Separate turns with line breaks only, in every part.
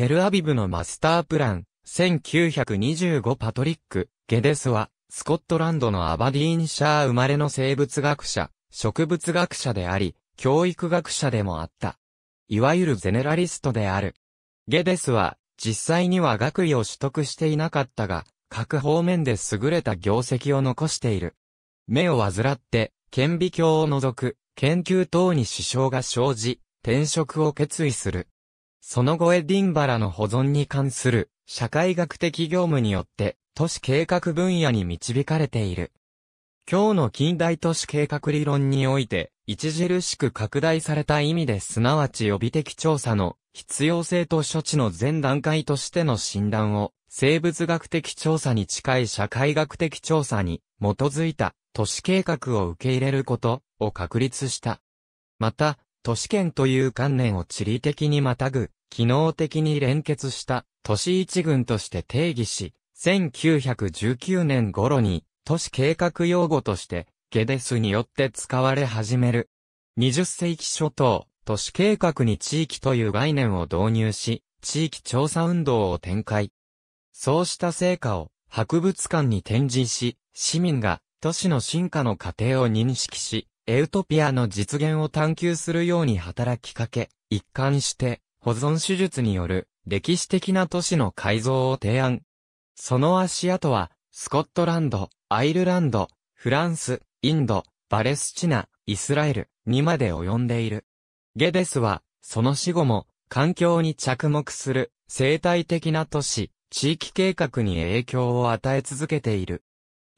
テルアビブのマスタープラン、1925パトリック、ゲデスは、スコットランドのアバディーンシャー生まれの生物学者、植物学者であり、教育学者でもあった。いわゆるゼネラリストである。ゲデスは、実際には学位を取得していなかったが、各方面で優れた業績を残している。目を患って、顕微鏡を除く、研究等に支障が生じ、転職を決意する。その後エディンバラの保存に関する社会学的業務によって都市計画分野に導かれている。今日の近代都市計画理論において、著しく拡大された意味ですなわち予備的調査の必要性と処置の前段階としての診断を生物学的調査に近い社会学的調査に基づいた都市計画を受け入れることを確立した。また、都市圏という観念を地理的にまたぐ、機能的に連結した都市一群として定義し、1919年頃に都市計画用語としてゲデスによって使われ始める。20世紀初頭、都市計画に地域という概念を導入し、地域調査運動を展開。そうした成果を博物館に展示し、市民が都市の進化の過程を認識し、エウトピアの実現を探求するように働きかけ、一貫して、保存手術による歴史的な都市の改造を提案。その足跡は、スコットランド、アイルランド、フランス、インド、パレスチナ、イスラエルにまで及んでいる。ゲデスは、その死後も、環境に着目する生態的な都市、地域計画に影響を与え続けている。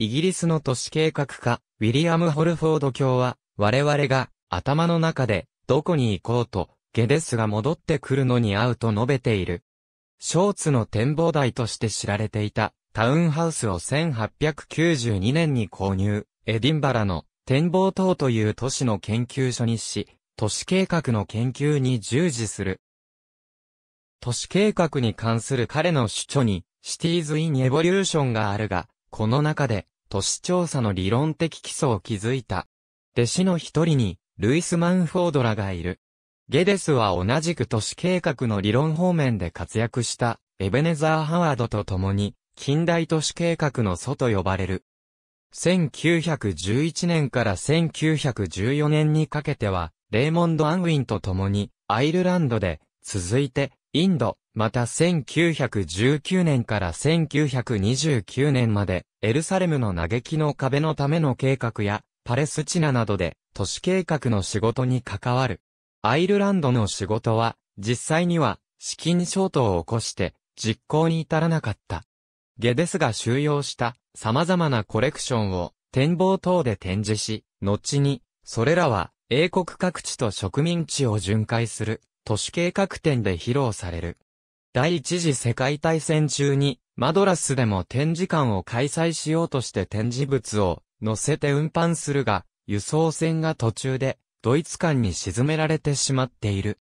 イギリスの都市計画家、ウィリアム・ホルフォード卿は、我々が頭の中でどこに行こうと、ゲデスが戻ってくるのに合うと述べている。ショーツの展望台として知られていたタウンハウスを1892年に購入、エディンバラの展望塔という都市の研究所にし、都市計画の研究に従事する。都市計画に関する彼の主張に、シティーズ・イン・エボリューションがあるが、この中で、都市調査の理論的基礎を築いた。弟子の一人に、ルイス・マンフォードらがいる。ゲデスは同じく都市計画の理論方面で活躍した、エベネザー・ハワードと共に、近代都市計画の祖と呼ばれる。1911年から1914年にかけては、レーモンド・アンウィンと共に、アイルランドで、続いて、インド、また1919年から1929年まで、エルサレムの嘆きの壁のための計画や、パレスチナなどで、都市計画の仕事に関わる。アイルランドの仕事は、実際には、資金衝突を起こして、実行に至らなかった。ゲデスが収容した様々なコレクションを展望等で展示し、後に、それらは英国各地と植民地を巡回する都市計画展で披露される。第一次世界大戦中に、マドラスでも展示館を開催しようとして展示物を載せて運搬するが、輸送船が途中で、ドイツ艦に沈められてしまっている。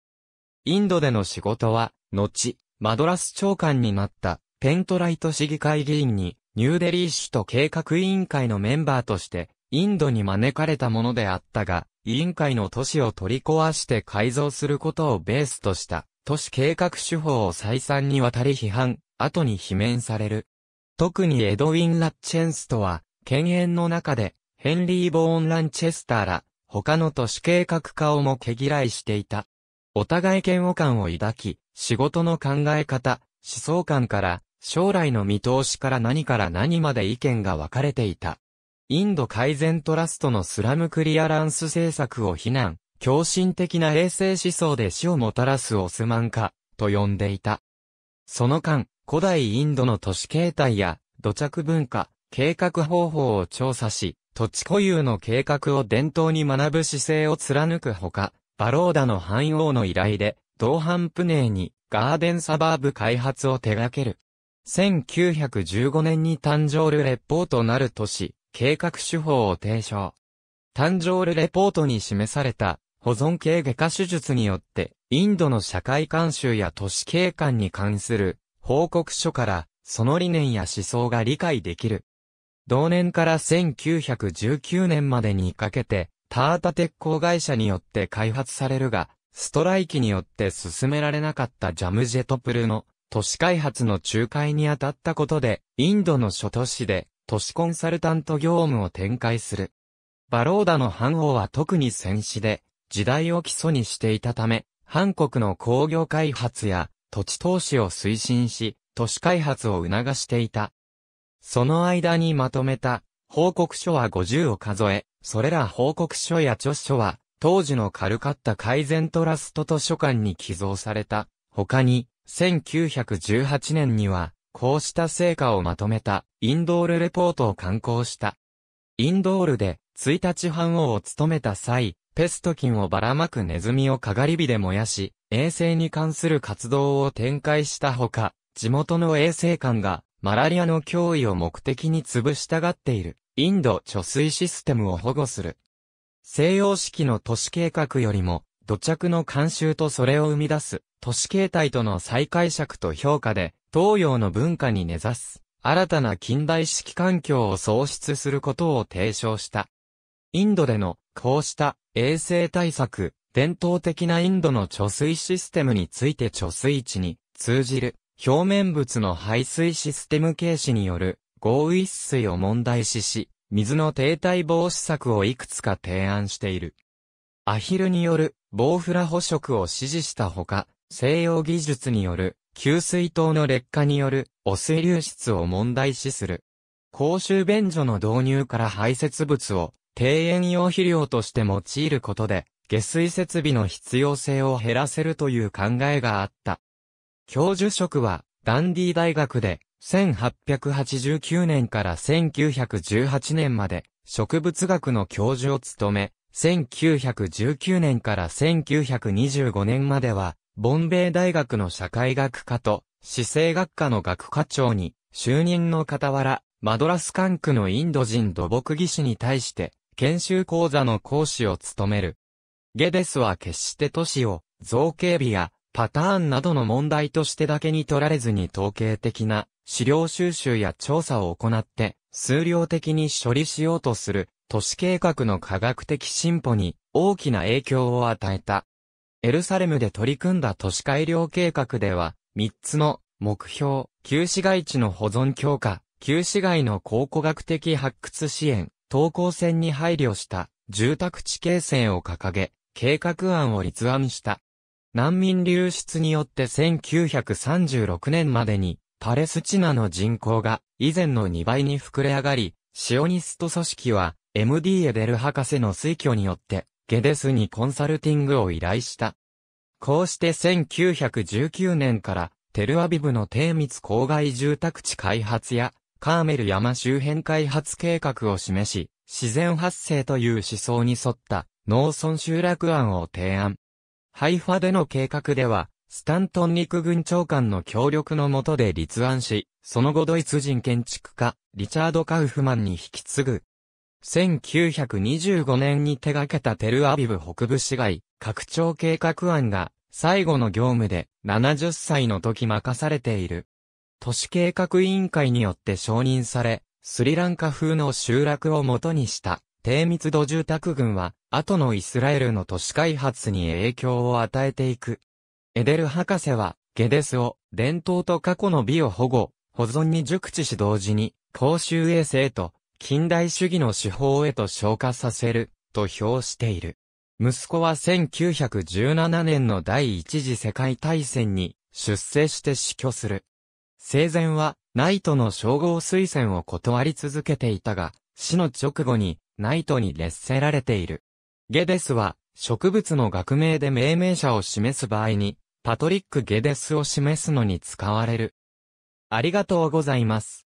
インドでの仕事は、後、マドラス長官になった、ペントライト市議会議員に、ニューデリー首都計画委員会のメンバーとして、インドに招かれたものであったが、委員会の都市を取り壊して改造することをベースとした、都市計画手法を再三にわたり批判、後に罷免される。特にエドウィン・ラッチェンストは、犬猿の中で、ヘンリー・ボーン・ランチェスターら、他の都市計画家をも毛嫌いしていた。お互い嫌悪感を抱き、仕事の考え方、思想観から、将来の見通しから何から何まで意見が分かれていた。インド改善トラストのスラムクリアランス政策を非難、強心的な衛生思想で死をもたらすオスマン化、と呼んでいた。その間、古代インドの都市形態や土着文化、計画方法を調査し、土地固有の計画を伝統に学ぶ姿勢を貫くほか、バローダの繁王の依頼で、同伴プネーにガーデンサバーブ開発を手掛ける。1915年に誕生る列邦となる都市、計画手法を提唱。誕生ルレポートに示された保存系外科手術によって、インドの社会慣習や都市景観に関する報告書から、その理念や思想が理解できる。同年から1919年までにかけて、タータ鉄鋼会社によって開発されるが、ストライキによって進められなかったジャムジェトプルの都市開発の仲介に当たったことで、インドの諸都市で都市コンサルタント業務を展開する。バローダの藩王は特に戦死で、時代を基礎にしていたため、韓国の工業開発や土地投資を推進し、都市開発を促していた。その間にまとめた報告書は50を数え、それら報告書や著書は、当時のカルカッタ改善トラスト図書館に寄贈された。他に、1918年には、こうした成果をまとめた、インドールレポートを刊行した。インドールで、1日半王を務めた際、ペスト菌をばらまくネズミをかがり火で燃やし、衛生に関する活動を展開したほか、地元の衛生官が、マラリアの脅威を目的に潰したがっている、インド貯水システムを保護する。西洋式の都市計画よりも、土着の慣習とそれを生み出す、都市形態との再解釈と評価で、東洋の文化に根ざす、新たな近代式環境を創出することを提唱した。インドでの、こうした衛生対策、伝統的なインドの貯水システムについて貯水池に通じる表面物の排水システム軽視による合一水を問題視し、水の停滞防止策をいくつか提案している。アヒルによるボウフラ捕食を支持したほか、西洋技術による給水塔の劣化による汚水流出を問題視する。公衆便所の導入から排泄物を庭園用肥料として用いることで、下水設備の必要性を減らせるという考えがあった。教授職は、ダンディ大学で、1889年から1918年まで、植物学の教授を務め、1919年から1925年までは、ボンベイ大学の社会学科と、市政学科の学科長に、就任の傍ら、マドラス管区のインド人土木技師に対して、研修講座の講師を務める。ゲデスは決して都市を、造形美や、パターンなどの問題としてだけに取られずに統計的な資料収集や調査を行って数量的に処理しようとする都市計画の科学的進歩に大きな影響を与えた。エルサレムで取り組んだ都市改良計画では、3つの目標、旧市街地の保存強化、旧市街の考古学的発掘支援、東高線に配慮した住宅地形成を掲げ、計画案を立案した。難民流出によって1936年までにパレスチナの人口が以前の2倍に膨れ上がり、シオニスト組織は MD エデル博士の推挙によってゲデスにコンサルティングを依頼した。こうして1919年からテルアビブの低密郊外住宅地開発やカーメル山周辺開発計画を示し、自然発生という思想に沿った農村集落案を提案。ハイファでの計画では、スタントン陸軍長官の協力のもとで立案し、その後ドイツ人建築家、リチャード・カウフマンに引き継ぐ、1925年に手掛けたテルアビブ北部市街拡張計画案が最後の業務で70歳の時任されている。都市計画委員会によって承認され、スリランカ風の集落を元にした低密度住宅群は、後のイスラエルの都市開発に影響を与えていく。エデル博士は、ゲデスを伝統と過去の美を保護、保存に熟知し同時に、公衆衛生と近代主義の手法へと昇華させる、と評している。息子は1917年の第一次世界大戦に出征して死去する。生前は、ナイトの称号推薦を断り続けていたが、死の直後に、ナイトに劣せられている。ゲデスは、植物の学名で命名者を示す場合に、パトリック・ゲデスを示すのに使われる。ありがとうございます。